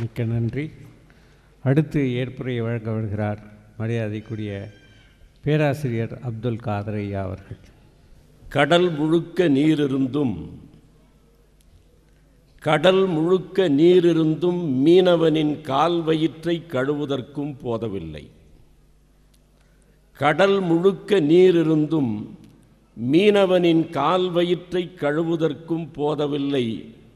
மிக்க நன்றி அடுத்து ஏற்புரையை வழங்க வருகிறார் மரியாதைக்குரிய பேராசிரியர் அப்துல் காதரையா அவர்கள் கடல் முழுக்க நீர் இருந்தும் கடல் முழுக்க நீர் இருந்தும் மீனவனின் கால் வயிற்றை கழுவுவதற்கும் போதவில்லை கடல் முழுக்க நீர் இருந்தும் மீனவனின் கால் வயிற்றை கழுவுவதற்கும் போதவில்லை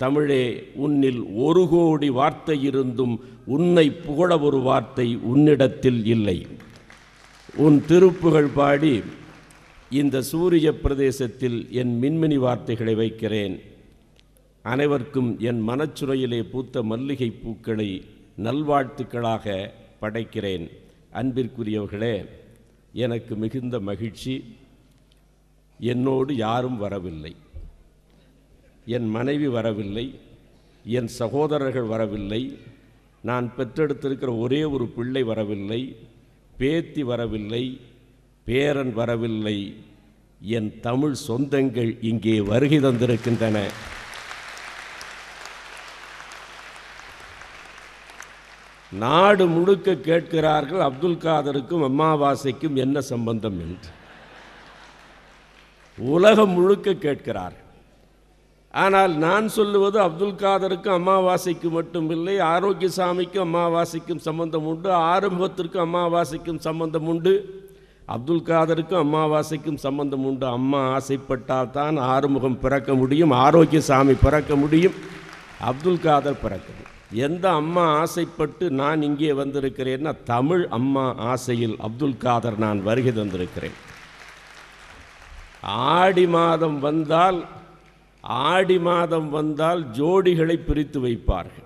தமிழே உன்னில் ஒரு கோடி வார்த்தை இருந்தும் உன்னை புகழ ஒரு வார்த்தை உன்னிடத்தில் இல்லை உன் திருப்புகள் பாடி இந்த சூரிய பிரதேசத்தில் என் மின்மினி வார்த்தைகளை வைக்கிறேன் அனைவருக்கும் என் மனச்சுரையிலே பூத்த மல்லிகை பூக்களை நல்வாழ்த்துக்களாக படைக்கிறேன் அன்பிற்குரியவர்களே எனக்கு மிகுந்த மகிழ்ச்சி என்னோடு யாரும் வரவில்லை என் மனைவி வரவில்லை என் சகோதரர்கள் வரவில்லை நான் பெற்றெடுத்திருக்கிற ஒரே ஒரு பிள்ளை வரவில்லை பேத்தி வரவில்லை பேரன் வரவில்லை என் தமிழ் சொந்தங்கள் இங்கே வருகை தந்திருக்கின்றன நாடு முழுக்க கேட்கிறார்கள் அப்துல் காதருக்கும் அம்மாவாசைக்கும் என்ன சம்பந்தம் என்று உலகம் முழுக்க கேட்கிறார்கள் ஆனால் நான் சொல்லுவது அப்துல் காதருக்கும் அமாவாசைக்கு மட்டும் இல்லை ஆரோக்கிய சாமிக்கும் அமாவாசைக்கும் சம்பந்தம் உண்டு ஆரம்பத்திற்கும் அமாவாசைக்கும் சம்பந்தம் உண்டு அப்துல் காதருக்கும் அமாவாசைக்கும் சம்பந்தம் உண்டு அம்மா ஆசைப்பட்டால் தான் ஆறுமுகம் பிறக்க முடியும் ஆரோக்கிய சாமி பிறக்க முடியும் அப்துல் காதர் பிறக்க எந்த அம்மா ஆசைப்பட்டு நான் இங்கே வந்திருக்கிறேன்னா தமிழ் அம்மா ஆசையில் அப்துல் காதர் நான் வருகை தந்திருக்கிறேன் ஆடி மாதம் வந்தால் ஆடி மாதம் வந்தால் ஜோடிகளை பிரித்து வைப்பார்கள்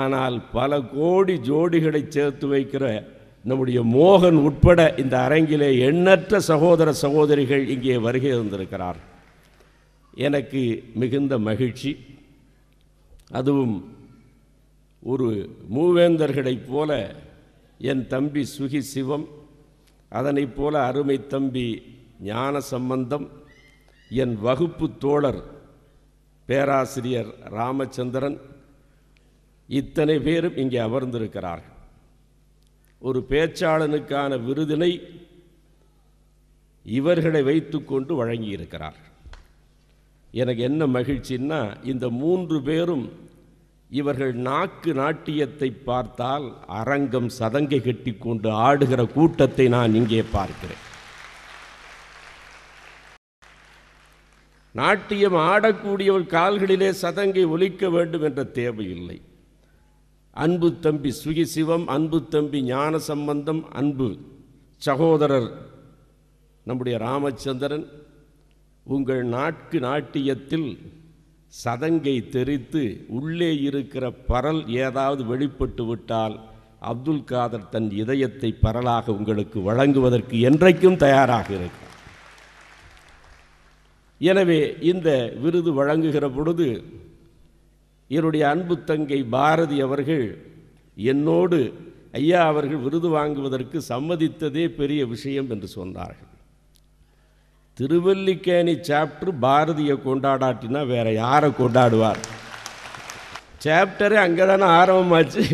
ஆனால் பல கோடி ஜோடிகளை சேர்த்து வைக்கிற நம்முடைய மோகன் உட்பட இந்த அரங்கிலே எண்ணற்ற சகோதர சகோதரிகள் இங்கே வருகை வந்திருக்கிறார் எனக்கு மிகுந்த மகிழ்ச்சி அதுவும் ஒரு மூவேந்தர்களைப் போல என் தம்பி சுகி சிவம் அதனைப் போல அருமை தம்பி ஞான சம்பந்தம் என் வகுப்பு தோழர் பேராசிரியர் ராமச்சந்திரன் இத்தனை பேரும் இங்கே அமர்ந்திருக்கிறார்கள் ஒரு பேச்சாளனுக்கான விருதினை இவர்களை வைத்துக்கொண்டு வழங்கியிருக்கிறார் எனக்கு என்ன மகிழ்ச்சின்னா இந்த மூன்று பேரும் இவர்கள் நாக்கு நாட்டியத்தை பார்த்தால் அரங்கம் சதங்கை கட்டி கொண்டு ஆடுகிற கூட்டத்தை நான் இங்கே பார்க்கிறேன் நாட்டியம் ஒரு கால்களிலே சதங்கை ஒலிக்க வேண்டும் என்ற தேவையில்லை அன்பு தம்பி சுகி சிவம் அன்பு தம்பி ஞான சம்பந்தம் அன்பு சகோதரர் நம்முடைய ராமச்சந்திரன் உங்கள் நாட்கு நாட்டியத்தில் சதங்கை தெரித்து உள்ளே இருக்கிற பரல் ஏதாவது வெளிப்பட்டு விட்டால் அப்துல் காதர் தன் இதயத்தை பரலாக உங்களுக்கு வழங்குவதற்கு என்றைக்கும் தயாராக இருக்கிறார் எனவே இந்த விருது வழங்குகிற பொழுது என்னுடைய அன்பு தங்கை பாரதி அவர்கள் என்னோடு ஐயா அவர்கள் விருது வாங்குவதற்கு சம்மதித்ததே பெரிய விஷயம் என்று சொன்னார்கள் திருவல்லிக்கேணி சாப்டர் பாரதியை கொண்டாடாட்டினா வேற யாரை கொண்டாடுவார் சாப்டரே அங்கே தானே ஆரம்பமாச்சு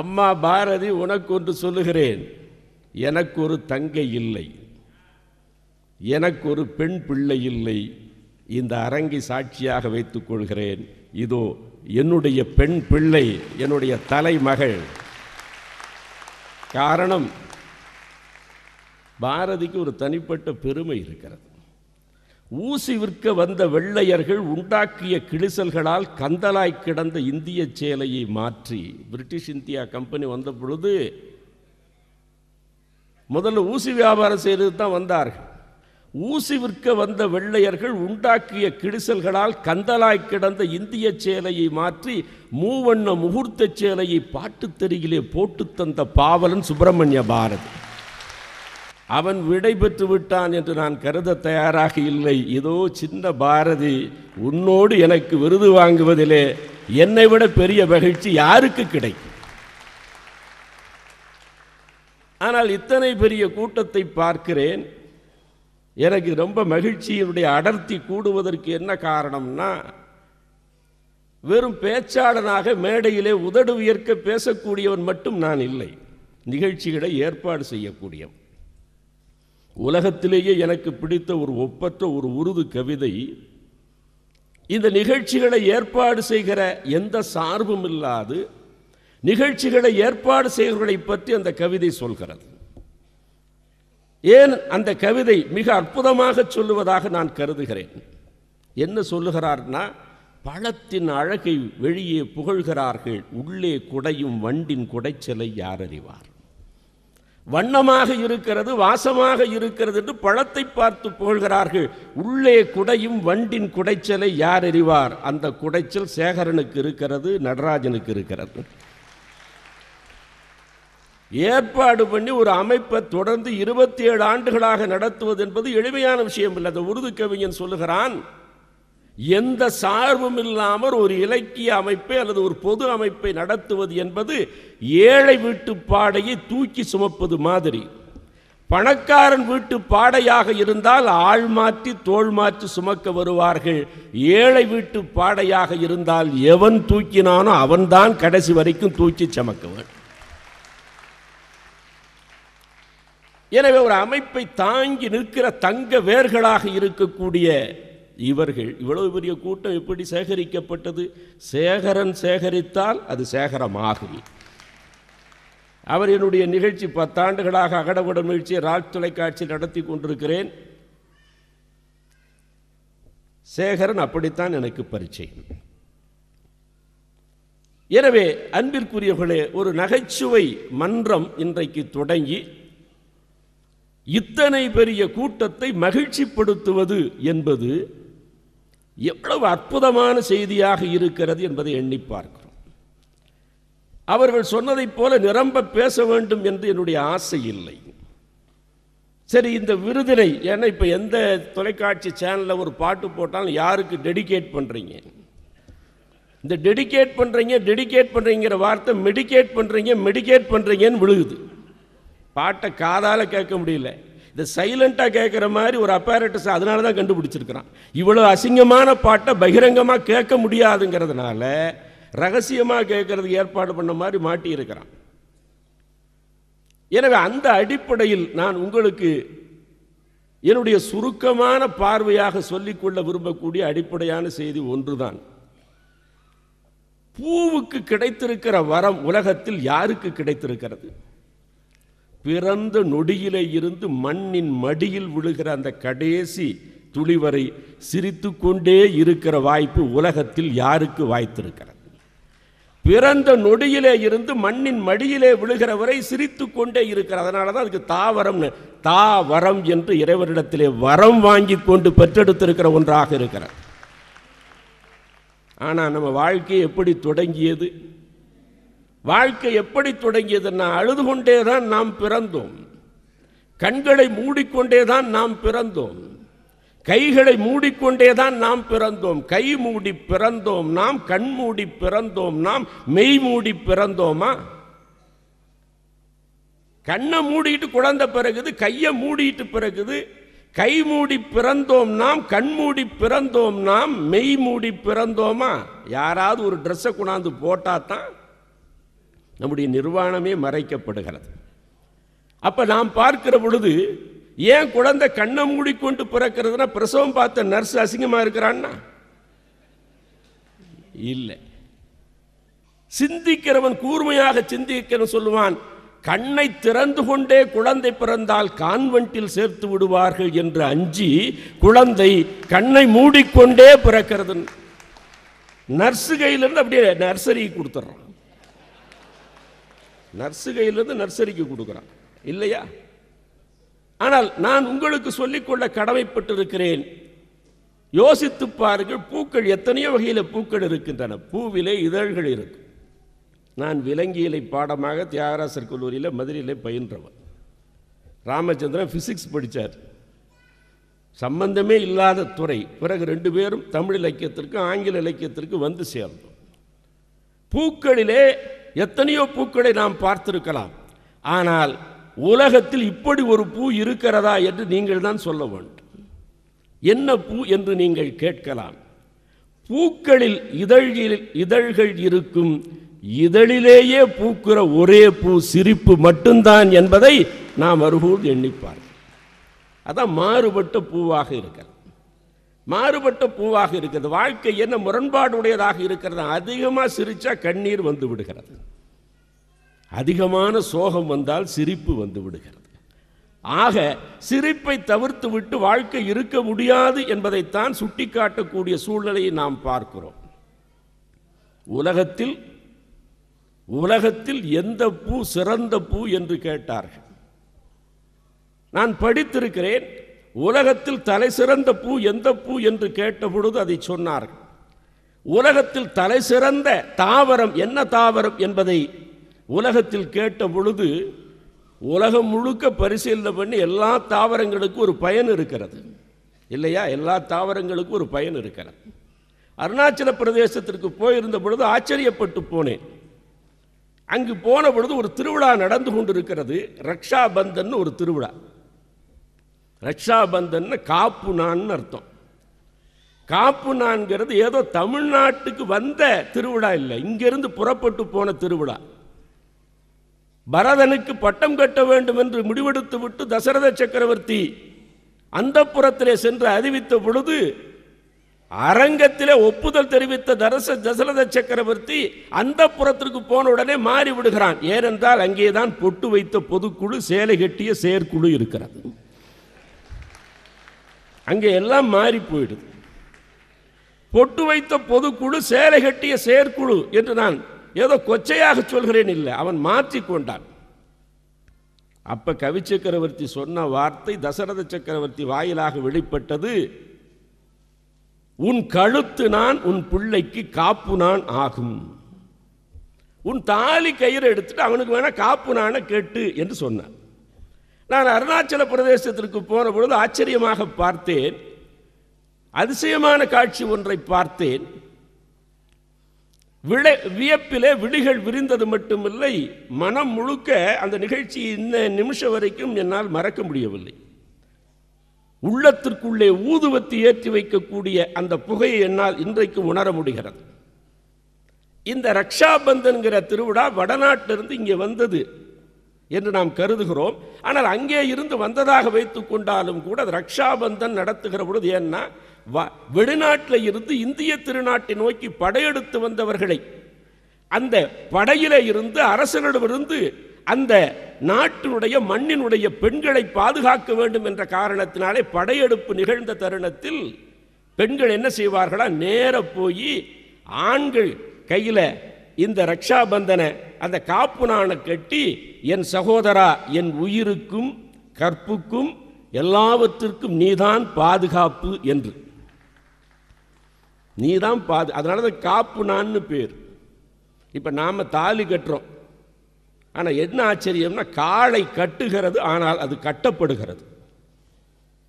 அம்மா பாரதி உனக்கு ஒன்று சொல்லுகிறேன் எனக்கு ஒரு தங்கை இல்லை எனக்கு ஒரு பெண் பிள்ளை இல்லை இந்த அரங்கை சாட்சியாக வைத்துக் கொள்கிறேன் இதோ என்னுடைய பெண் பிள்ளை என்னுடைய தலைமகள் காரணம் பாரதிக்கு ஒரு தனிப்பட்ட பெருமை இருக்கிறது ஊசி விற்க வந்த வெள்ளையர்கள் உண்டாக்கிய கிழிசல்களால் கந்தலாய் கிடந்த இந்திய சேலையை மாற்றி பிரிட்டிஷ் இந்தியா கம்பெனி வந்த பொழுது முதல்ல ஊசி வியாபாரம் செய்து தான் வந்தார்கள் ஊசி விற்க வந்த வெள்ளையர்கள் உண்டாக்கிய கிடிசல்களால் கந்தலாய் கிடந்த இந்திய சேலையை மாற்றி மூவண்ண முகூர்த்த சேலையை தெருகிலே போட்டு தந்த பாவலன் சுப்பிரமணிய பாரதி அவன் விடை பெற்று விட்டான் என்று நான் கருத தயாராக இல்லை இதோ சின்ன பாரதி உன்னோடு எனக்கு விருது வாங்குவதிலே என்னை விட பெரிய மகிழ்ச்சி யாருக்கு கிடைக்கும் ஆனால் இத்தனை பெரிய கூட்டத்தை பார்க்கிறேன் எனக்கு ரொம்ப மகிழ்ச்சியினுடைய அடர்த்தி கூடுவதற்கு என்ன காரணம்னா வெறும் பேச்சாளனாக மேடையிலே உதடு உயர்க்க பேசக்கூடியவன் மட்டும் நான் இல்லை நிகழ்ச்சிகளை ஏற்பாடு செய்யக்கூடியவன் உலகத்திலேயே எனக்கு பிடித்த ஒரு ஒப்பற்ற ஒரு உருது கவிதை இந்த நிகழ்ச்சிகளை ஏற்பாடு செய்கிற எந்த சார்பும் இல்லாது நிகழ்ச்சிகளை ஏற்பாடு செய்கிறவர்களை பற்றி அந்த கவிதை சொல்கிறது ஏன் அந்த கவிதை மிக அற்புதமாக சொல்லுவதாக நான் கருதுகிறேன் என்ன சொல்லுகிறார்னா பழத்தின் அழகை வெளியே புகழ்கிறார்கள் உள்ளே குடையும் வண்டின் குடைச்சலை யார் அறிவார் வண்ணமாக இருக்கிறது வாசமாக இருக்கிறது என்று பழத்தை பார்த்து புகழ்கிறார்கள் உள்ளே குடையும் வண்டின் குடைச்சலை யார் அறிவார் அந்த குடைச்சல் சேகரனுக்கு இருக்கிறது நடராஜனுக்கு இருக்கிறது ஏற்பாடு பண்ணி ஒரு அமைப்பை தொடர்ந்து இருபத்தி ஏழு ஆண்டுகளாக நடத்துவது என்பது எளிமையான விஷயம் இல்லை அந்த உருது கவிஞன் சொல்லுகிறான் எந்த சார்பும் இல்லாமல் ஒரு இலக்கிய அமைப்பை அல்லது ஒரு பொது அமைப்பை நடத்துவது என்பது ஏழை வீட்டு பாடையை தூக்கி சுமப்பது மாதிரி பணக்காரன் வீட்டு பாடையாக இருந்தால் ஆள் மாற்றி தோல் மாற்றி சுமக்க வருவார்கள் ஏழை வீட்டு பாடையாக இருந்தால் எவன் தூக்கினானோ அவன்தான் கடைசி வரைக்கும் தூக்கி சமக்க எனவே ஒரு அமைப்பை தாங்கி நிற்கிற தங்க வேர்களாக இருக்கக்கூடிய இவர்கள் இவ்வளவு பெரிய கூட்டம் எப்படி சேகரிக்கப்பட்டது சேகரன் சேகரித்தால் அது சேகரமாகும் அவர் என்னுடைய நிகழ்ச்சி பத்தாண்டுகளாக அகடபட நிகழ்ச்சியை ராஜ் தொலைக்காட்சி நடத்தி கொண்டிருக்கிறேன் சேகரன் அப்படித்தான் எனக்கு பரிச்சயம் எனவே அன்பிற்குரியவர்களே ஒரு நகைச்சுவை மன்றம் இன்றைக்கு தொடங்கி இத்தனை பெரிய கூட்டத்தை மகிழ்ச்சிப்படுத்துவது என்பது எவ்வளவு அற்புதமான செய்தியாக இருக்கிறது என்பதை எண்ணி பார்க்கிறோம் அவர்கள் சொன்னதைப் போல நிரம்ப பேச வேண்டும் என்று என்னுடைய ஆசை இல்லை சரி இந்த விருதினை ஏன்னா இப்போ எந்த தொலைக்காட்சி சேனலில் ஒரு பாட்டு போட்டாலும் யாருக்கு டெடிகேட் பண்ணுறீங்க இந்த டெடிகேட் பண்ணுறீங்க டெடிகேட் பண்ணுறீங்கிற வார்த்தை மெடிகேட் பண்ணுறீங்க மெடிகேட் பண்ணுறீங்கன்னு விழுகுது பாட்டை காதால் கேட்க முடியல இந்த சைலண்ட்டாக கேட்குற மாதிரி ஒரு அப்பேரட்டஸ் அதனால தான் கண்டுபிடிச்சிருக்கிறான் இவ்வளோ அசிங்கமான பாட்டை பகிரங்கமாக கேட்க முடியாதுங்கிறதுனால ரகசியமாக கேட்கறது ஏற்பாடு பண்ண மாதிரி மாட்டியிருக்கிறான் எனவே அந்த அடிப்படையில் நான் உங்களுக்கு என்னுடைய சுருக்கமான பார்வையாக சொல்லிக்கொள்ள விரும்பக்கூடிய அடிப்படையான செய்தி ஒன்றுதான் பூவுக்கு கிடைத்திருக்கிற வரம் உலகத்தில் யாருக்கு கிடைத்திருக்கிறது பிறந்த நொடியிலே இருந்து மண்ணின் மடியில் விழுகிற அந்த கடைசி துளிவரை சிரித்து கொண்டே இருக்கிற வாய்ப்பு உலகத்தில் யாருக்கு வாய்த்திருக்கிறது பிறந்த நொடியிலே இருந்து மண்ணின் மடியிலே விழுகிற வரை சிரித்து கொண்டே இருக்கிற அதனால தான் அதுக்கு தாவரம் தாவரம் என்று இறைவரிடத்திலே வரம் வாங்கி கொண்டு பெற்றெடுத்திருக்கிற ஒன்றாக இருக்கிறார் ஆனால் நம்ம வாழ்க்கை எப்படி தொடங்கியது வாழ்க்கை எப்படி தொடங்கியதுன்னா அழுது கொண்டே தான் நாம் பிறந்தோம் கண்களை மூடிக்கொண்டே தான் நாம் பிறந்தோம் கைகளை மூடிக்கொண்டே தான் நாம் பிறந்தோம் கை மூடி பிறந்தோம் நாம் கண் மூடி பிறந்தோம் நாம் மெய் மூடி பிறந்தோமா கண்ணை மூடிட்டு குழந்தை பிறகுது கையை மூடிட்டு பிறகுது கை மூடி பிறந்தோம் நாம் கண் மூடி பிறந்தோம் நாம் மெய் மூடி பிறந்தோமா யாராவது ஒரு ட்ரெஸ்ஸை கொண்டாந்து போட்டால் தான் நம்முடைய நிர்வாணமே மறைக்கப்படுகிறது அப்போ நாம் பார்க்கிற பொழுது ஏன் குழந்தை கண்ணை மூடிக்கொண்டு பிறக்கிறதுனா பிரசவம் பார்த்த நர்ஸ் அசிங்கமாக இருக்கிறான்னா இல்லை சிந்திக்கிறவன் கூர்மையாக சிந்திக்கணும் சொல்லுவான் கண்ணை திறந்து கொண்டே குழந்தை பிறந்தால் கான்வென்ட்டில் சேர்த்து விடுவார்கள் என்று அஞ்சி குழந்தை கண்ணை மூடிக்கொண்டே பிறக்கிறது நர்ஸு கையிலிருந்து அப்படியே நர்சரி கொடுத்துட்றான் நர்சு கையிலிருந்து நர்சரிக்கு கொடுக்குறான் இல்லையா ஆனால் நான் உங்களுக்கு சொல்லிக்கொள்ள கடமைப்பட்டிருக்கிறேன் யோசித்து பாருங்கள் பூக்கள் எத்தனையோ வகையில் பூக்கள் இருக்கின்றன பூவிலே இதழ்கள் இருக்கும் நான் விலங்கியலை பாடமாக தியாகராசர் கல்லூரியில் மதுரையில் பயின்றவன் ராமச்சந்திரன் ஃபிசிக்ஸ் படித்தார் சம்பந்தமே இல்லாத துறை பிறகு ரெண்டு பேரும் தமிழ் இலக்கியத்திற்கு ஆங்கில இலக்கியத்திற்கு வந்து சேர்ந்தோம் பூக்களிலே எத்தனையோ பூக்களை நாம் பார்த்திருக்கலாம் ஆனால் உலகத்தில் இப்படி ஒரு பூ இருக்கிறதா என்று நீங்கள் தான் சொல்ல வேண்டும் என்ன பூ என்று நீங்கள் கேட்கலாம் பூக்களில் இதழில் இதழ்கள் இருக்கும் இதழிலேயே பூக்கிற ஒரே பூ சிரிப்பு மட்டும்தான் என்பதை நாம் அருகூர் எண்ணிப்பார் அதான் மாறுபட்ட பூவாக இருக்கிறது மாறுபட்ட பூவாக இருக்கிறது வாழ்க்கை என்ன முரண்பாடுடையதாக இருக்கிறது அதிகமாக சிரித்தா கண்ணீர் வந்து விடுகிறது அதிகமான சோகம் வந்தால் சிரிப்பு வந்து விடுகிறது ஆக சிரிப்பை தவிர்த்து விட்டு வாழ்க்கை இருக்க முடியாது என்பதைத்தான் சுட்டிக்காட்டக்கூடிய சூழ்நிலையை நாம் பார்க்கிறோம் உலகத்தில் உலகத்தில் எந்த பூ சிறந்த பூ என்று கேட்டார்கள் நான் படித்திருக்கிறேன் உலகத்தில் தலை சிறந்த பூ எந்த பூ என்று கேட்டபொழுது அதை சொன்னார்கள் உலகத்தில் தலை சிறந்த தாவரம் என்ன தாவரம் என்பதை உலகத்தில் கேட்ட பொழுது உலகம் முழுக்க பரிசீலனை பண்ணி எல்லா தாவரங்களுக்கும் ஒரு பயன் இருக்கிறது இல்லையா எல்லா தாவரங்களுக்கும் ஒரு பயன் இருக்கிறது அருணாச்சல பிரதேசத்திற்கு போயிருந்த பொழுது ஆச்சரியப்பட்டு போனேன் அங்கு போன பொழுது ஒரு திருவிழா நடந்து கொண்டிருக்கிறது ரக்ஷா பந்தன் ஒரு திருவிழா ரக்ஷாபந்தன்னு காப்பு நான் அர்த்தம் காப்பு நான்கிறது ஏதோ தமிழ்நாட்டுக்கு வந்த திருவிழா இல்லை இங்கிருந்து புறப்பட்டு போன திருவிழா பரதனுக்கு பட்டம் கட்ட வேண்டும் என்று முடிவெடுத்து விட்டு தசரத சக்கரவர்த்தி அந்த புறத்திலே சென்று அறிவித்த பொழுது அரங்கத்திலே ஒப்புதல் தெரிவித்த தரச தசரத சக்கரவர்த்தி அந்த புறத்திற்கு போன உடனே மாறி விடுகிறான் ஏனென்றால் அங்கேதான் பொட்டு வைத்த பொதுக்குழு சேலை கட்டிய செயற்குழு இருக்கிறது அங்கே எல்லாம் மாறி போயிடுது பொட்டு வைத்த பொதுக்குழு சேலை கட்டிய செயற்குழு என்று நான் ஏதோ கொச்சையாக சொல்கிறேன் இல்லை அவன் மாற்றி கொண்டான் அப்ப கவி சக்கரவர்த்தி சொன்ன வார்த்தை தசரத சக்கரவர்த்தி வாயிலாக வெளிப்பட்டது உன் கழுத்து நான் உன் பிள்ளைக்கு காப்பு நான் ஆகும் உன் தாலி கயிறு எடுத்துட்டு அவனுக்கு வேணா காப்பு நான கேட்டு என்று சொன்னான் நான் அருணாச்சல பிரதேசத்திற்கு போன பொழுது ஆச்சரியமாக பார்த்தேன் அதிசயமான காட்சி ஒன்றை பார்த்தேன் வியப்பிலே விழிகள் விரிந்தது மட்டுமில்லை மனம் முழுக்க அந்த நிகழ்ச்சி இந்த நிமிஷம் வரைக்கும் என்னால் மறக்க முடியவில்லை உள்ளத்திற்குள்ளே ஊதுவத்தி ஏற்றி வைக்கக்கூடிய அந்த புகையை என்னால் இன்றைக்கு உணர முடிகிறது இந்த ரக்ஷாபந்தன்கிற திருவிழா வடநாட்டிலிருந்து இங்கே வந்தது என்று நாம் கருதுகிறோம் ஆனால் அங்கே இருந்து வந்ததாக வைத்து கொண்டாலும் கூட ரக்ஷாபந்தன் நடத்துகிற பொழுது ஏன்னா வெளிநாட்டில் இருந்து இந்திய திருநாட்டை நோக்கி படையெடுத்து வந்தவர்களை அந்த படையில இருந்து அரசனிடமிருந்து அந்த நாட்டினுடைய மண்ணினுடைய பெண்களை பாதுகாக்க வேண்டும் என்ற காரணத்தினாலே படையெடுப்பு நிகழ்ந்த தருணத்தில் பெண்கள் என்ன செய்வார்களா நேர போய் ஆண்கள் கையில் இந்த ரக்ஷாபந்தனை அந்த காப்பு நானை கட்டி என் சகோதரா என் உயிருக்கும் கற்புக்கும் எல்லாவற்றிற்கும் நீதான் பாதுகாப்பு என்று நீதான் பாது அதனால தான் காப்பு நான்னு பேர் இப்போ நாம் தாலி கட்டுறோம் ஆனால் என்ன ஆச்சரியம்னா காளை கட்டுகிறது ஆனால் அது கட்டப்படுகிறது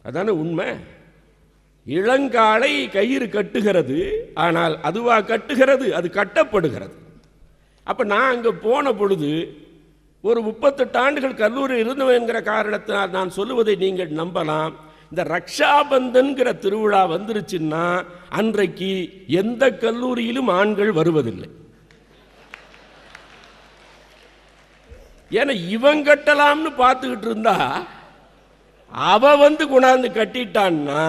அதான உண்மை இளங்காலை கயிறு கட்டுகிறது ஆனால் அதுவா கட்டுகிறது அது கட்டப்படுகிறது அப்போ நான் அங்கே போன பொழுது ஒரு முப்பத்தெட்டு ஆண்டுகள் கல்லூரி இருந்தவங்கிற காரணத்தினால் நான் சொல்லுவதை நீங்கள் நம்பலாம் இந்த ரக்ஷாபந்தன்கிற திருவிழா வந்துருச்சுன்னா அன்றைக்கு எந்த கல்லூரியிலும் ஆண்கள் வருவதில்லை ஏன்னா இவன் கட்டலாம்னு பார்த்துக்கிட்டு இருந்தா அவ வந்து கொண்டாந்து கட்டிட்டான்னா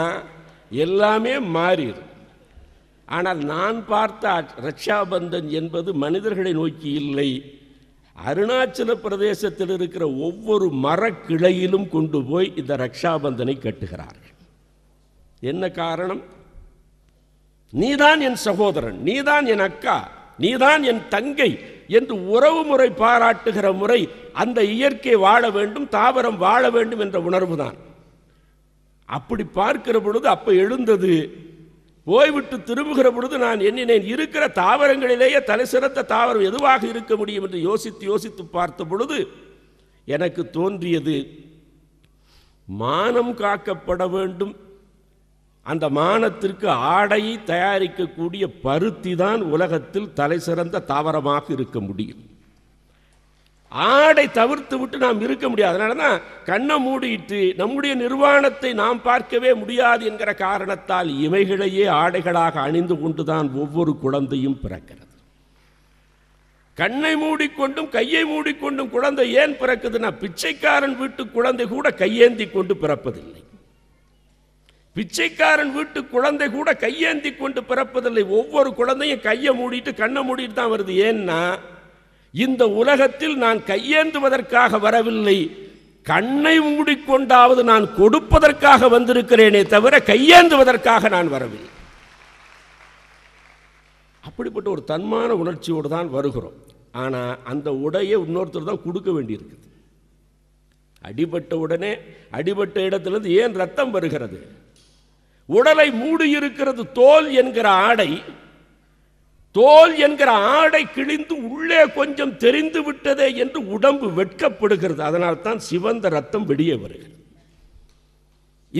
எல்லாமே மாறிடும் ஆனால் நான் பார்த்த ரக்ஷாபந்தன் என்பது மனிதர்களை நோக்கி இல்லை அருணாச்சல பிரதேசத்தில் இருக்கிற ஒவ்வொரு மரக்கிளையிலும் கொண்டு போய் இந்த ரக்ஷாபந்தனை கட்டுகிறார்கள் என்ன காரணம் நீதான் என் சகோதரன் நீதான் என் அக்கா நீதான் என் தங்கை என்று உறவு முறை பாராட்டுகிற முறை அந்த இயற்கை வாழ வேண்டும் தாவரம் வாழ வேண்டும் என்ற உணர்வு தான் அப்படி பார்க்கிற பொழுது அப்போ எழுந்தது ஓய்விட்டு திரும்புகிற பொழுது நான் எண்ணினேன் இருக்கிற தாவரங்களிலேயே தலை சிறந்த தாவரம் எதுவாக இருக்க முடியும் என்று யோசித்து யோசித்து பார்த்த பொழுது எனக்கு தோன்றியது மானம் காக்கப்பட வேண்டும் அந்த மானத்திற்கு ஆடையை தயாரிக்கக்கூடிய பருத்தி தான் உலகத்தில் தலை சிறந்த தாவரமாக இருக்க முடியும் ஆடை தவிர்த்து விட்டு நாம் இருக்க முடியாது அதனால தான் கண்ணை மூடிட்டு நம்முடைய நிர்வாணத்தை நாம் பார்க்கவே முடியாது என்கிற காரணத்தால் இமைகளையே ஆடைகளாக அணிந்து கொண்டுதான் ஒவ்வொரு குழந்தையும் பிறக்கிறது கண்ணை மூடிக்கொண்டும் கையை மூடிக்கொண்டும் குழந்தை ஏன் பிறக்குதுன்னா பிச்சைக்காரன் வீட்டு குழந்தை கூட கையேந்தி கொண்டு பிறப்பதில்லை பிச்சைக்காரன் வீட்டு குழந்தை கூட கையேந்தி கொண்டு பிறப்பதில்லை ஒவ்வொரு குழந்தையும் கையை மூடிட்டு கண்ணை மூடிட்டு தான் வருது ஏன்னா இந்த உலகத்தில் நான் கையேந்துவதற்காக வரவில்லை கண்ணை மூடிக்கொண்டாவது நான் கொடுப்பதற்காக வந்திருக்கிறேனே தவிர கையேந்துவதற்காக நான் வரவில்லை அப்படிப்பட்ட ஒரு தன்மான உணர்ச்சியோடு தான் வருகிறோம் ஆனால் அந்த உடையை இன்னொருத்தர் தான் கொடுக்க வேண்டியிருக்குது அடிபட்ட உடனே அடிபட்ட இடத்திலிருந்து ஏன் ரத்தம் வருகிறது உடலை மூடியிருக்கிறது தோல் என்கிற ஆடை தோல் என்கிற ஆடை கிழிந்து உள்ளே கொஞ்சம் தெரிந்து விட்டதே என்று உடம்பு வெட்கப்படுகிறது அதனால் தான் சிவந்த ரத்தம் வெளியே வருகிறது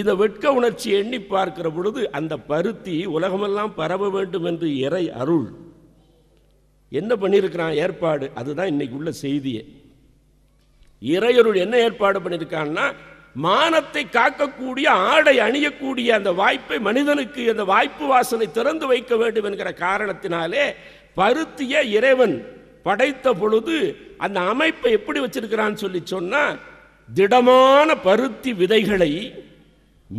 இதை வெட்க உணர்ச்சி எண்ணி பார்க்கிற பொழுது அந்த பருத்தி உலகமெல்லாம் பரவ வேண்டும் என்று இறை அருள் என்ன பண்ணியிருக்கிறான் ஏற்பாடு அதுதான் இன்னைக்கு உள்ள செய்தியே இறையருள் என்ன ஏற்பாடு பண்ணியிருக்கான்னா மானத்தை காக்கக்கூடிய ஆடை அணியக்கூடிய அந்த வாய்ப்பை மனிதனுக்கு அந்த வாய்ப்பு வாசனை திறந்து வைக்க வேண்டும் என்கிற காரணத்தினாலே பருத்திய இறைவன் படைத்த பொழுது அந்த அமைப்பை எப்படி வச்சிருக்கிறான்னு சொல்லி சொன்னால் திடமான பருத்தி விதைகளை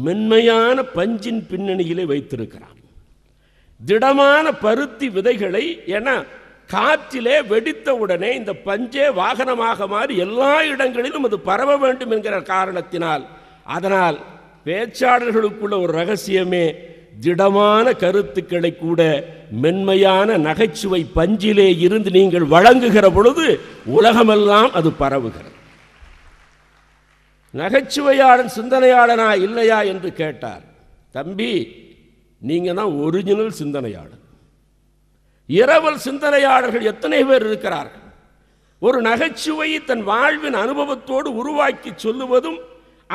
மென்மையான பஞ்சின் பின்னணியிலே வைத்திருக்கிறான் திடமான பருத்தி விதைகளை ஏன்னா காற்றிலே வெடித்த உடனே இந்த பஞ்சே வாகனமாக மாறி எல்லா இடங்களிலும் அது பரவ வேண்டும் என்கிற காரணத்தினால் அதனால் பேச்சாளர்களுக்குள்ள ஒரு ரகசியமே திடமான கருத்துக்களை கூட மென்மையான நகைச்சுவை பஞ்சிலே இருந்து நீங்கள் வழங்குகிற பொழுது உலகமெல்லாம் அது பரவுகிறது நகைச்சுவையாளன் சிந்தனையாளனா இல்லையா என்று கேட்டார் தம்பி நீங்கள் தான் ஒரிஜினல் சிந்தனையாளர் இரவல் சிந்தனையாளர்கள் எத்தனை பேர் இருக்கிறார்கள் ஒரு நகைச்சுவையை தன் வாழ்வின் அனுபவத்தோடு உருவாக்கி சொல்லுவதும்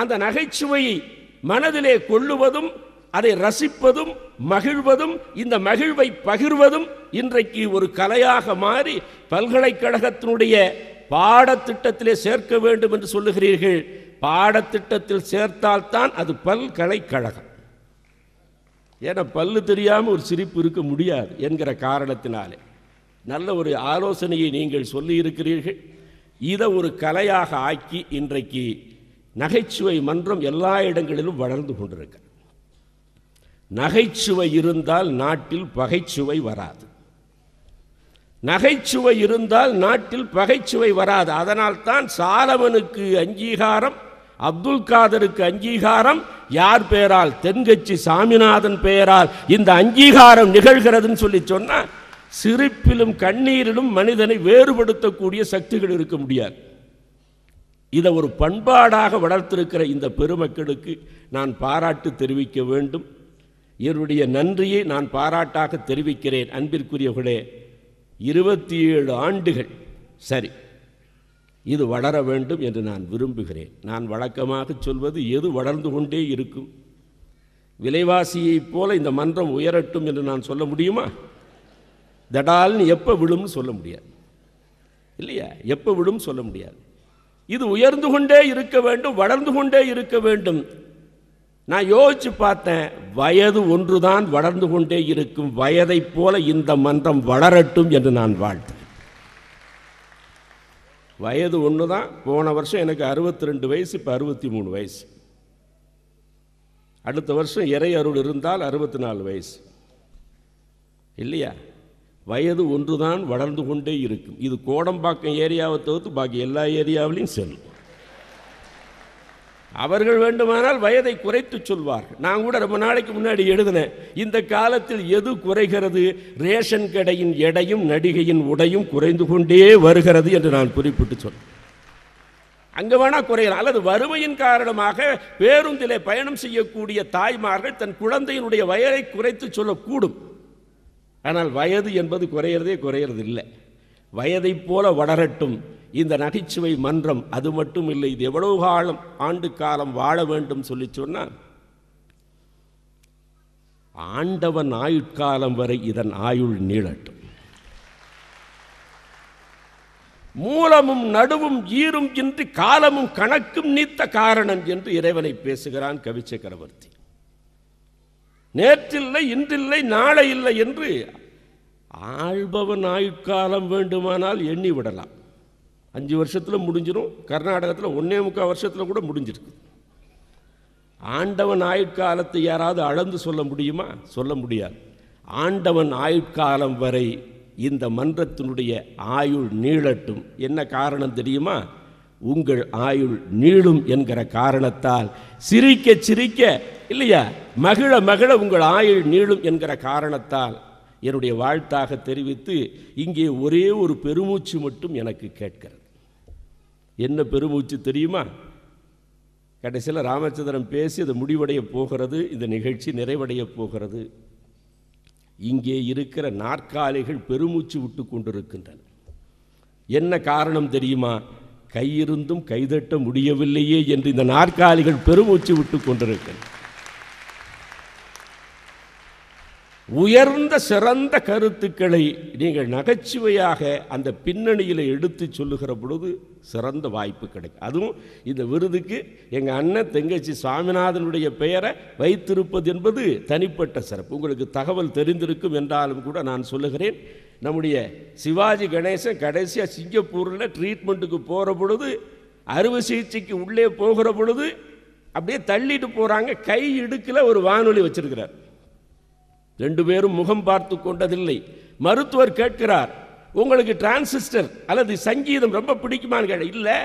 அந்த நகைச்சுவையை மனதிலே கொள்ளுவதும் அதை ரசிப்பதும் மகிழ்வதும் இந்த மகிழ்வை பகிர்வதும் இன்றைக்கு ஒரு கலையாக மாறி பல்கலைக்கழகத்தினுடைய பாடத்திட்டத்திலே சேர்க்க வேண்டும் என்று சொல்லுகிறீர்கள் பாடத்திட்டத்தில் சேர்த்தால்தான் அது பல்கலைக்கழகம் ஏன்னா பல்லு தெரியாமல் ஒரு சிரிப்பு இருக்க முடியாது என்கிற காரணத்தினாலே நல்ல ஒரு ஆலோசனையை நீங்கள் சொல்லியிருக்கிறீர்கள் இதை ஒரு கலையாக ஆக்கி இன்றைக்கு நகைச்சுவை மன்றம் எல்லா இடங்களிலும் வளர்ந்து கொண்டிருக்க நகைச்சுவை இருந்தால் நாட்டில் பகைச்சுவை வராது நகைச்சுவை இருந்தால் நாட்டில் பகைச்சுவை வராது அதனால்தான் சாலவனுக்கு அங்கீகாரம் அப்துல் காதருக்கு அங்கீகாரம் யார் பெயரால் தென்கட்சி சாமிநாதன் பெயரால் இந்த அங்கீகாரம் நிகழ்கிறதுன்னு சொல்லி சொன்னால் சிரிப்பிலும் கண்ணீரிலும் மனிதனை வேறுபடுத்தக்கூடிய சக்திகள் இருக்க முடியாது இதை ஒரு பண்பாடாக வளர்த்திருக்கிற இந்த பெருமக்களுக்கு நான் பாராட்டு தெரிவிக்க வேண்டும் இவருடைய நன்றியை நான் பாராட்டாக தெரிவிக்கிறேன் அன்பிற்குரியவர்களே இருபத்தி ஏழு ஆண்டுகள் சரி இது வளர வேண்டும் என்று நான் விரும்புகிறேன் நான் வழக்கமாக சொல்வது எது வளர்ந்து கொண்டே இருக்கும் விலைவாசியைப் போல இந்த மன்றம் உயரட்டும் என்று நான் சொல்ல முடியுமா தடால்னு எப்போ விழும்னு சொல்ல முடியாது இல்லையா எப்போ விழும் சொல்ல முடியாது இது உயர்ந்து கொண்டே இருக்க வேண்டும் வளர்ந்து கொண்டே இருக்க வேண்டும் நான் யோசித்து பார்த்தேன் வயது ஒன்றுதான் வளர்ந்து கொண்டே இருக்கும் வயதைப் போல இந்த மன்றம் வளரட்டும் என்று நான் வாழ்த்தேன் வயது ஒன்று தான் போன வருஷம் எனக்கு அறுபத்தி ரெண்டு வயசு இப்போ அறுபத்தி மூணு வயசு அடுத்த வருஷம் இறை அருள் இருந்தால் அறுபத்தி நாலு வயசு இல்லையா வயது ஒன்று தான் வளர்ந்து கொண்டே இருக்கும் இது கோடம்பாக்கம் ஏரியாவை தவிர்த்து பாக்கி எல்லா ஏரியாவிலையும் செல்லும் அவர்கள் வேண்டுமானால் வயதை குறைத்து சொல்வார் நான் கூட ரொம்ப நாளைக்கு முன்னாடி எழுதினேன் இந்த காலத்தில் எது குறைகிறது ரேஷன் கடையின் எடையும் நடிகையின் உடையும் குறைந்து கொண்டே வருகிறது என்று நான் குறிப்பிட்டு சொன்னேன் அங்கே வேணால் குறையலாம் அல்லது வறுமையின் காரணமாக பேருந்திலே பயணம் செய்யக்கூடிய தாய்மார்கள் தன் குழந்தையினுடைய வயதை குறைத்து சொல்லக்கூடும் ஆனால் வயது என்பது குறையிறதே குறையிறது இல்லை வயதைப் போல வளரட்டும் இந்த நகைச்சுவை மன்றம் அது மட்டும் இல்லை இது எவ்வளவு காலம் ஆண்டு காலம் வாழ வேண்டும் சொல்லி சொன்னால் ஆண்டவன் ஆயுட்காலம் வரை இதன் ஆயுள் நீளட்டும் மூலமும் நடுவும் ஈரும் இன்றி காலமும் கணக்கும் நீத்த காரணம் என்று இறைவனை பேசுகிறான் கவி நேற்றில்லை இன்றில்லை நாளை இல்லை என்று ஆள்பவன் ஆயுட்காலம் வேண்டுமானால் எண்ணி விடலாம் அஞ்சு வருஷத்தில் முடிஞ்சிடும் கர்நாடகத்தில் ஒன்றே முக்கால் வருஷத்தில் கூட முடிஞ்சிருக்கு ஆண்டவன் ஆயுட்காலத்தை யாராவது அளந்து சொல்ல முடியுமா சொல்ல முடியாது ஆண்டவன் ஆயுட்காலம் வரை இந்த மன்றத்தினுடைய ஆயுள் நீளட்டும் என்ன காரணம் தெரியுமா உங்கள் ஆயுள் நீளும் என்கிற காரணத்தால் சிரிக்க சிரிக்க இல்லையா மகிழ மகிழ உங்கள் ஆயுள் நீளும் என்கிற காரணத்தால் என்னுடைய வாழ்த்தாக தெரிவித்து இங்கே ஒரே ஒரு பெருமூச்சு மட்டும் எனக்கு கேட்கிறது என்ன பெருமூச்சு தெரியுமா கடைசியில் ராமச்சந்திரன் பேசி அது முடிவடைய போகிறது இந்த நிகழ்ச்சி நிறைவடைய போகிறது இங்கே இருக்கிற நாற்காலிகள் பெருமூச்சு விட்டு கொண்டிருக்கின்றன என்ன காரணம் தெரியுமா கையிருந்தும் கைதட்ட முடியவில்லையே என்று இந்த நாற்காலிகள் பெருமூச்சு விட்டு கொண்டிருக்கின்றன உயர்ந்த சிறந்த கருத்துக்களை நீங்கள் நகைச்சுவையாக அந்த பின்னணியில் எடுத்து சொல்லுகிற பொழுது சிறந்த வாய்ப்பு கிடைக்கும் அதுவும் இந்த விருதுக்கு எங்கள் அண்ணன் தெங்கச்சி சுவாமிநாதனுடைய பெயரை வைத்திருப்பது என்பது தனிப்பட்ட சிறப்பு உங்களுக்கு தகவல் தெரிந்திருக்கும் என்றாலும் கூட நான் சொல்லுகிறேன் நம்முடைய சிவாஜி கணேசன் கடைசியாக சிங்கப்பூரில் ட்ரீட்மெண்ட்டுக்கு போகிற பொழுது அறுவை சிகிச்சைக்கு உள்ளே போகிற பொழுது அப்படியே தள்ளிட்டு போகிறாங்க கை இடுக்கில் ஒரு வானொலி வச்சிருக்கிறார் ரெண்டு பேரும் முகம் பார்த்து கொண்டதில்லை மருத்துவர் கேட்கிறார் உங்களுக்கு டிரான்சிஸ்டர் அல்லது சங்கீதம் ரொம்ப பிடிக்குமான்னு கேட்ட இல்லை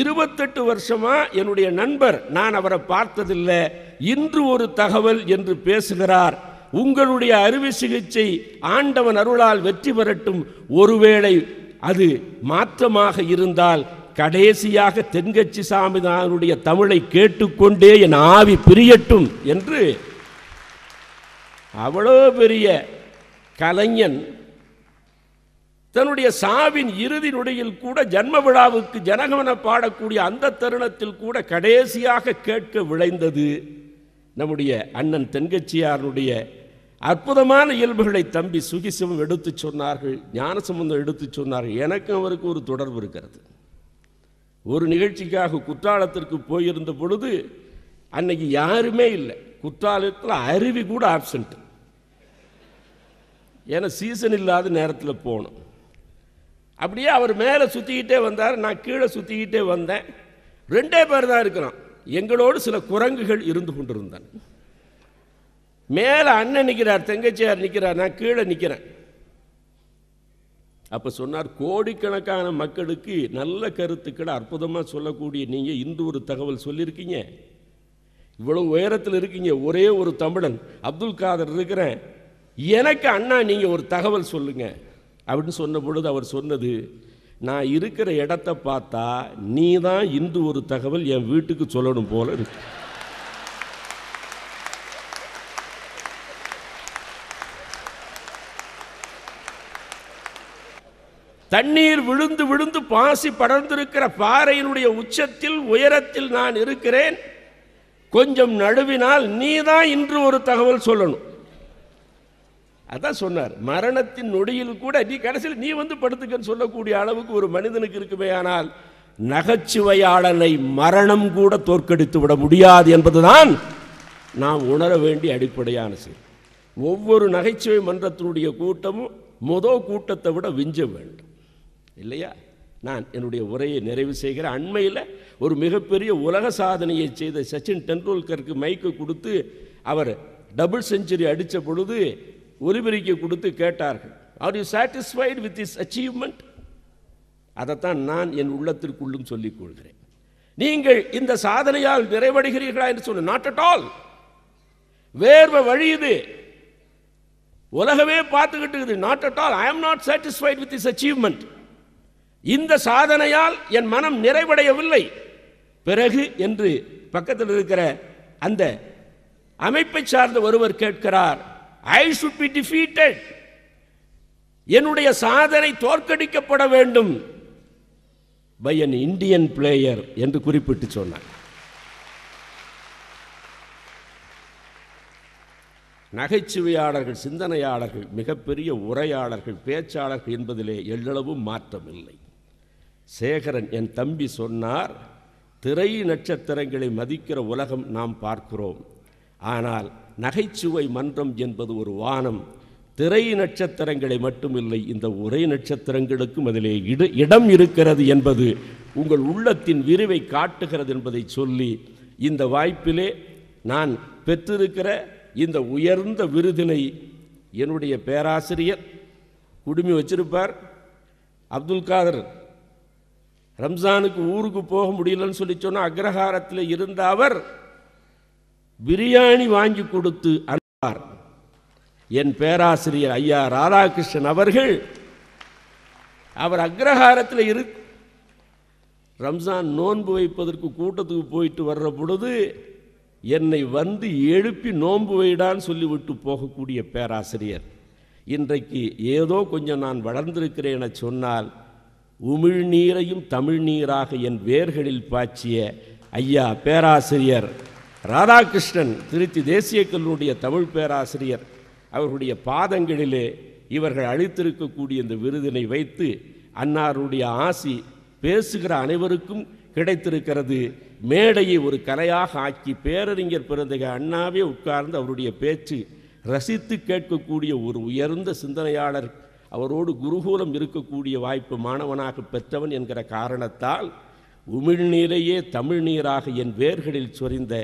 இருபத்தெட்டு வருஷமா என்னுடைய நண்பர் நான் அவரை பார்த்ததில்லை இன்று ஒரு தகவல் என்று பேசுகிறார் உங்களுடைய அறுவை சிகிச்சை ஆண்டவன் அருளால் வெற்றி பெறட்டும் ஒருவேளை அது மாற்றமாக இருந்தால் கடைசியாக தென்கட்சி சாமிதானுடைய தமிழை கேட்டுக்கொண்டே என் ஆவி பிரியட்டும் என்று அவ்வளோ பெரிய கலைஞன் தன்னுடைய சாவின் இறுதி நொடியில் கூட ஜன்ம விழாவுக்கு ஜனகவன பாடக்கூடிய அந்த தருணத்தில் கூட கடைசியாக கேட்க விளைந்தது நம்முடைய அண்ணன் தென்கட்சியாருடைய அற்புதமான இயல்புகளை தம்பி சுகிசிவம் எடுத்து சொன்னார்கள் ஞானசம்பந்தம் எடுத்து சொன்னார்கள் எனக்கும் அவருக்கு ஒரு தொடர்பு இருக்கிறது ஒரு நிகழ்ச்சிக்காக குற்றாலத்திற்கு போயிருந்த பொழுது அன்னைக்கு யாருமே இல்லை குற்றாலத்தில் அருவி கூட ஆப்சண்ட் ஏன்னா சீசன் இல்லாத நேரத்தில் போகணும் அப்படியே அவர் மேலே சுற்றிக்கிட்டே வந்தார் நான் கீழே சுற்றிக்கிட்டே வந்தேன் ரெண்டே பேர் தான் இருக்கிறோம் எங்களோடு சில குரங்குகள் இருந்து கொண்டிருந்தேன் மேலே அண்ணன் நிற்கிறார் தங்கச்சியார் நிற்கிறார் நான் கீழே நிற்கிறேன் அப்போ சொன்னார் கோடிக்கணக்கான மக்களுக்கு நல்ல கருத்துக்களை அற்புதமாக சொல்லக்கூடிய நீங்கள் இன்று ஒரு தகவல் சொல்லியிருக்கீங்க இவ்வளோ உயரத்தில் இருக்கீங்க ஒரே ஒரு தமிழன் அப்துல் காதர் இருக்கிறேன் எனக்கு அண்ணா நீங்கள் ஒரு தகவல் சொல்லுங்க அப்படின்னு சொன்ன பொழுது அவர் சொன்னது நான் இருக்கிற இடத்த பார்த்தா நீ தான் இந்து ஒரு தகவல் என் வீட்டுக்கு சொல்லணும் போல இருக்கு தண்ணீர் விழுந்து விழுந்து பாசி படர்ந்திருக்கிற பாறையினுடைய உச்சத்தில் உயரத்தில் நான் இருக்கிறேன் கொஞ்சம் நழுவினால் நீ தான் இன்று ஒரு தகவல் சொல்லணும் அதான் சொன்னார் மரணத்தின் நொடியில் கூட நீ கடைசியில் நீ வந்து படுத்துக்கன்னு சொல்லக்கூடிய அளவுக்கு ஒரு மனிதனுக்கு இருக்குமே ஆனால் நகைச்சுவையாளனை மரணம் கூட தோற்கடித்து விட முடியாது என்பதுதான் நாம் உணர வேண்டிய அடிப்படையான செயல் ஒவ்வொரு நகைச்சுவை மன்றத்தினுடைய கூட்டமும் மொதல் கூட்டத்தை விட விஞ்ச வேண்டும் இல்லையா நான் என்னுடைய உரையை நிறைவு செய்கிற அண்மையில் ஒரு மிகப்பெரிய உலக சாதனையை செய்த சச்சின் டெண்டுல்கருக்கு மைக்கு கொடுத்து அவர் டபுள் செஞ்சுரி அடித்த பொழுது ஒலிபெருக்கி கொடுத்து கேட்டார்கள் are you satisfied with his achievement அதைத்தான் நான் என் உள்ளத்திற்குள்ளும் சொல்லிக் கொள்கிறேன் நீங்கள் இந்த சாதனையால் நிறைவடைகிறீர்களா என்று சொல்லு நாட் அட் ஆல் வேர்வை வழியுது உலகமே பார்த்துக்கிட்டு இருக்குது not at all I am not satisfied with his achievement இந்த சாதனையால் என் மனம் நிறைவடையவில்லை பிறகு என்று பக்கத்தில் இருக்கிற அந்த அமைப்பை சார்ந்த ஒருவர் கேட்கிறார் ஐ சுட் பி டிஃபீட்டட் என்னுடைய சாதனை தோற்கடிக்கப்பட வேண்டும் பை அன் இந்தியன் பிளேயர் என்று குறிப்பிட்டு சொன்னார் நகைச்சுவையாளர்கள் சிந்தனையாளர்கள் மிகப்பெரிய உரையாளர்கள் பேச்சாளர்கள் என்பதிலே எள்ளளவும் மாற்றமில்லை சேகரன் என் தம்பி சொன்னார் திரை நட்சத்திரங்களை மதிக்கிற உலகம் நாம் பார்க்கிறோம் ஆனால் நகைச்சுவை மன்றம் என்பது ஒரு வானம் திரை நட்சத்திரங்களை மட்டுமில்லை இந்த உரை நட்சத்திரங்களுக்கும் அதிலே இட இடம் இருக்கிறது என்பது உங்கள் உள்ளத்தின் விரிவை காட்டுகிறது என்பதை சொல்லி இந்த வாய்ப்பிலே நான் பெற்றிருக்கிற இந்த உயர்ந்த விருதினை என்னுடைய பேராசிரியர் குடுமி வச்சிருப்பார் அப்துல் காதர் ரம்ஜானுக்கு ஊருக்கு போக முடியலன்னு சொல்லி சொன்னால் அக்ரஹாரத்தில் இருந்த அவர் பிரியாணி வாங்கி கொடுத்து அனுப்பார் என் பேராசிரியர் ஐயா ராதாகிருஷ்ணன் அவர்கள் அவர் அக்ரஹாரத்தில் இரு ரம்ஜான் நோன்பு வைப்பதற்கு கூட்டத்துக்கு போயிட்டு வர்ற பொழுது என்னை வந்து எழுப்பி நோன்பு வைடான்னு சொல்லிவிட்டு போகக்கூடிய பேராசிரியர் இன்றைக்கு ஏதோ கொஞ்சம் நான் வளர்ந்திருக்கிறேன் என சொன்னால் உமிழ்நீரையும் தமிழ் நீராக என் வேர்களில் பாய்ச்சிய ஐயா பேராசிரியர் ராதாகிருஷ்ணன் திருச்சி தேசிய கல்லூரிய தமிழ் பேராசிரியர் அவர்களுடைய பாதங்களிலே இவர்கள் அளித்திருக்கக்கூடிய இந்த விருதினை வைத்து அன்னாருடைய ஆசி பேசுகிற அனைவருக்கும் கிடைத்திருக்கிறது மேடையை ஒரு கலையாக ஆக்கி பேரறிஞர் பிறந்தக அண்ணாவே உட்கார்ந்து அவருடைய பேச்சு ரசித்து கேட்கக்கூடிய ஒரு உயர்ந்த சிந்தனையாளர் அவரோடு குருகூலம் இருக்கக்கூடிய வாய்ப்பு மாணவனாக பெற்றவன் என்கிற காரணத்தால் உமிழ்நீரையே தமிழ் நீராக என் வேர்களில் சொரிந்த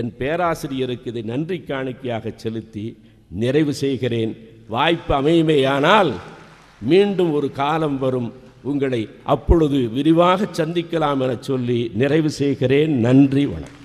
என் பேராசிரியருக்கு இதை நன்றி காணிக்கையாக செலுத்தி நிறைவு செய்கிறேன் வாய்ப்பு அமையுமேயானால் மீண்டும் ஒரு காலம் வரும் உங்களை அப்பொழுது விரிவாக சந்திக்கலாம் என சொல்லி நிறைவு செய்கிறேன் நன்றி வணக்கம்